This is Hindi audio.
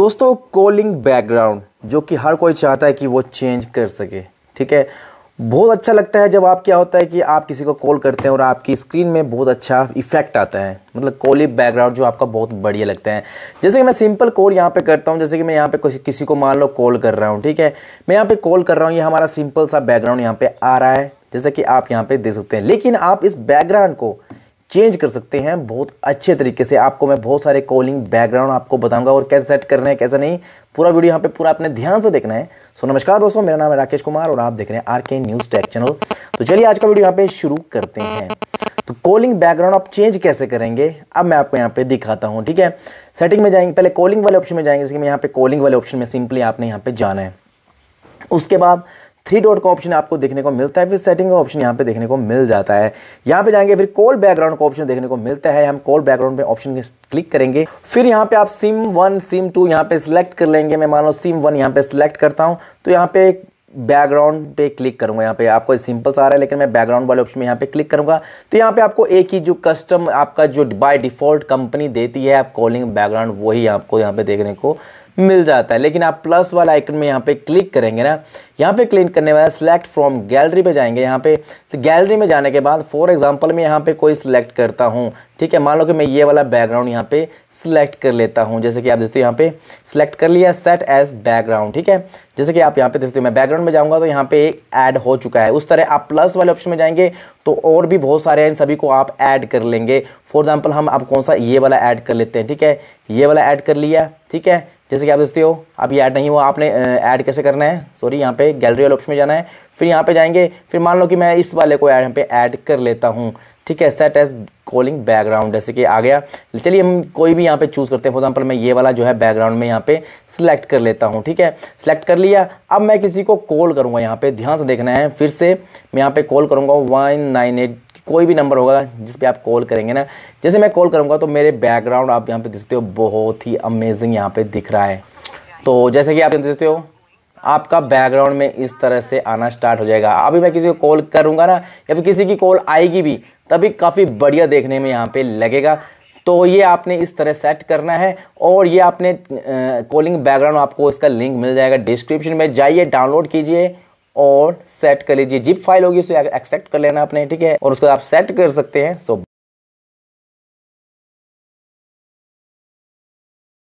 दोस्तों कॉलिंग बैकग्राउंड जो कि हर कोई चाहता है कि वो चेंज कर सके ठीक है बहुत अच्छा लगता है जब आप क्या होता है कि आप किसी को कॉल करते हैं और आपकी स्क्रीन में बहुत अच्छा इफेक्ट आता है मतलब कॉलिंग बैकग्राउंड जो आपका बहुत बढ़िया लगता है जैसे कि मैं सिंपल कॉल यहाँ पे करता हूँ जैसे कि मैं यहाँ पे किसी को मान लो कॉल कर रहा हूँ ठीक है मैं यहाँ पे कॉल कर रहा हूँ ये हमारा सिंपल सा बैकग्राउंड यहाँ पे आ रहा है जैसे कि आप यहाँ पे देख सकते हैं लेकिन आप इस बैकग्राउंड को चेंज कर सकते हैं बहुत अच्छे तरीके से आपको मैं बहुत सारे कॉलिंग बैकग्राउंड आपको बताऊंगा और कैसे सेट करना है कैसे नहीं पूरा वीडियो यहाँ पे पूरा आपने ध्यान से देखना है सो नमस्कार दोस्तों मेरा नाम है राकेश कुमार और आप देख रहे हैं आर के न्यूज़ टैक चैनल तो चलिए आज का वीडियो यहाँ पे शुरू करते हैं तो कॉलिंग बैकग्राउंड आप चेंज कैसे करेंगे अब मैं आपको यहाँ पे दिखाता हूँ ठीक है सेटिंग में जाएंगे पहले कॉलिंग वाले ऑप्शन में जाएंगे जैसे कि मैं यहाँ पे कॉलिंग वाले ऑप्शन में सिंपली आपने यहाँ पे जाना है उसके बाद थ्री डॉट का ऑप्शन आपको देखने को मिलता है फिर सेटिंग का ऑप्शन यहाँ पे देखने को मिल जाता है यहाँ पे जाएंगे फिर कॉल बैकग्राउंड का ऑप्शन देखने को मिलता है हम कॉल बैकग्राउंड पे ऑप्शन क्लिक करेंगे फिर यहाँ पे आप सिम वन सिम टू यहाँ पे सिलेक्ट कर लेंगे मैं मान लो सिम वन यहाँ पे सिलेक्ट करता हूँ तो यहाँ पे बैकग्राउंड पे क्लिक करूंगा यहाँ पे आपको सिंपल सा आ रहा है लेकिन मैं बैकग्राउंड वाले ऑप्शन में यहाँ पे क्लिक करूंगा तो यहाँ पे आपको एक ही जो कस्टम आपका जो बाय डिफॉल्ट कंपनी देती है आप कॉलिंग बैकग्राउंड वही आपको यहाँ पे देखने को मिल जाता है लेकिन आप प्लस वाला आइकन में यहाँ पे क्लिक करेंगे ना यहाँ पे क्लिक करने वाला सिलेक्ट फ्रॉम गैलरी पे जाएंगे यहाँ पे तो गैलरी में जाने के बाद फॉर एग्जांपल मैं यहाँ पे कोई सिलेक्ट करता हूँ ठीक है मान लो कि मैं ये वाला बैकग्राउंड यहाँ पे सिलेक्ट कर लेता हूँ जैसे कि आप देखते हो यहाँ पे सिलेक्ट कर लिया सेट एज बैकग्राउंड ठीक है जैसे कि आप यहाँ पे देखते हो मैं बैकग्राउंड में जाऊँगा तो यहाँ पे एक ऐड हो चुका है उस तरह आप प्लस वाले ऑप्शन में जाएंगे तो और भी बहुत सारे हैं इन सभी को आप ऐड कर लेंगे फॉर एग्जाम्पल हम आप कौन सा ये वाला ऐड कर लेते हैं ठीक है ये वाला ऐड कर लिया ठीक है जैसे कि आप देखते हो अब ये ऐड नहीं हुआ आपने ऐड कैसे करना है सॉरी यहाँ पे गैलरी वाले ऑप्शन में जाना है फिर यहाँ पे जाएंगे फिर मान लो कि मैं इस वाले को यहाँ पे ऐड कर लेता हूँ ठीक है सेट एज कॉलिंग बैकग्राउंड जैसे कि आ गया चलिए हम कोई भी यहाँ पे चूज़ करते हैं फॉर एग्जांपल मैं ये वाला जो है बैकग्राउंड में यहाँ पे सिलेक्ट कर लेता हूँ ठीक है सिलेक्ट कर लिया अब मैं किसी को कॉल करूँगा यहाँ पे ध्यान से देखना है फिर से मैं यहाँ पे कॉल करूँगा वन नाइन एट कोई भी नंबर होगा जिस पर आप कॉल करेंगे ना जैसे मैं कॉल करूँगा तो मेरे बैकग्राउंड आप यहाँ पर देखते हो बहुत ही अमेजिंग यहाँ पर दिख रहा है तो जैसे कि आप देखते हो आपका बैकग्राउंड में इस तरह से आना स्टार्ट हो जाएगा अभी मैं किसी को कॉल करूँगा ना या फिर किसी की कॉल आएगी भी तभी काफ़ी बढ़िया देखने में यहाँ पे लगेगा तो ये आपने इस तरह सेट करना है और ये आपने कॉलिंग बैकग्राउंड आपको इसका लिंक मिल जाएगा डिस्क्रिप्शन में जाइए डाउनलोड कीजिए और सेट कर लीजिए जिप फाइल होगी उसे एक्सेप्ट कर लेना आपने ठीक है और उसको आप सेट कर सकते हैं सो